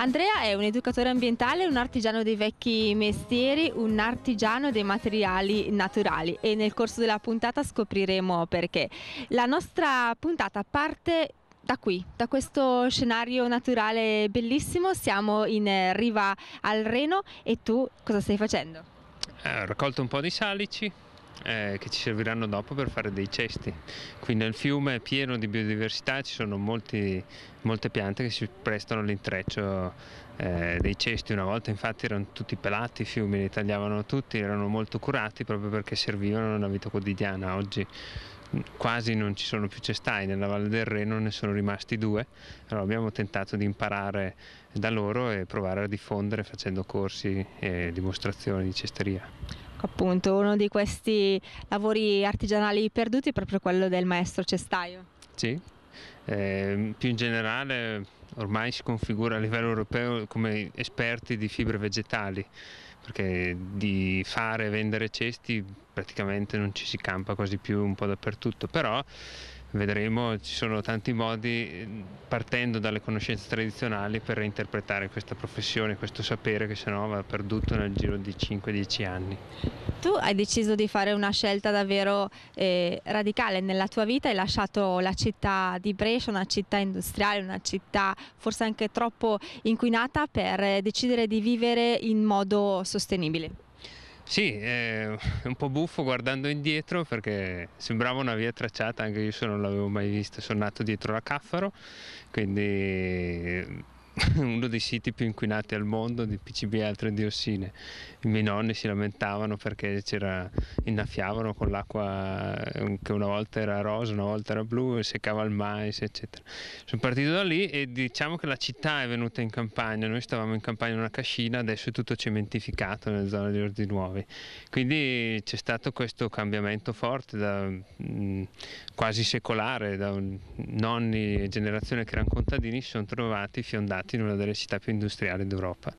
Andrea è un educatore ambientale, un artigiano dei vecchi mestieri, un artigiano dei materiali naturali e nel corso della puntata scopriremo perché. La nostra puntata parte da qui, da questo scenario naturale bellissimo, siamo in eh, riva al Reno e tu cosa stai facendo? Eh, ho raccolto un po' di salici, eh, che ci serviranno dopo per fare dei cesti. Qui nel fiume è pieno di biodiversità, ci sono molti, molte piante che si prestano all'intreccio eh, dei cesti. Una volta infatti erano tutti pelati i fiumi, li tagliavano tutti, erano molto curati proprio perché servivano nella vita quotidiana. Oggi quasi non ci sono più cestai, nella Valle del Reno ne sono rimasti due, allora abbiamo tentato di imparare da loro e provare a diffondere facendo corsi e dimostrazioni di cesteria. Ecco, appunto uno di questi lavori artigianali perduti è proprio quello del maestro cestaio. Sì, eh, più in generale ormai si configura a livello europeo come esperti di fibre vegetali perché di fare e vendere cesti praticamente non ci si campa quasi più un po' dappertutto, però vedremo, ci sono tanti modi mm, partendo dalle conoscenze tradizionali per reinterpretare questa professione, questo sapere che sennò va perduto nel giro di 5-10 anni. Tu hai deciso di fare una scelta davvero eh, radicale nella tua vita, hai lasciato la città di Brescia, una città industriale, una città forse anche troppo inquinata per eh, decidere di vivere in modo sostenibile. Sì, è eh, un po' buffo guardando indietro perché sembrava una via tracciata, anche io se non l'avevo mai vista, sono nato dietro la Caffaro, quindi uno dei siti più inquinati al mondo di PCB e altre diossine. I miei nonni si lamentavano perché innaffiavano con l'acqua eh, che una volta era rosa, una volta era blu e seccava il mais, eccetera. Sono partito da lì e diciamo che la città è venuta in campagna, noi stavamo in campagna in una cascina, adesso è tutto cementificato nelle zone di Ordi Nuovi. Quindi c'è stato questo cambiamento forte da, mh, mm, quasi secolare, da nonni e generazioni che erano contadini si sono trovati fiondati in una delle città più industriali d'Europa.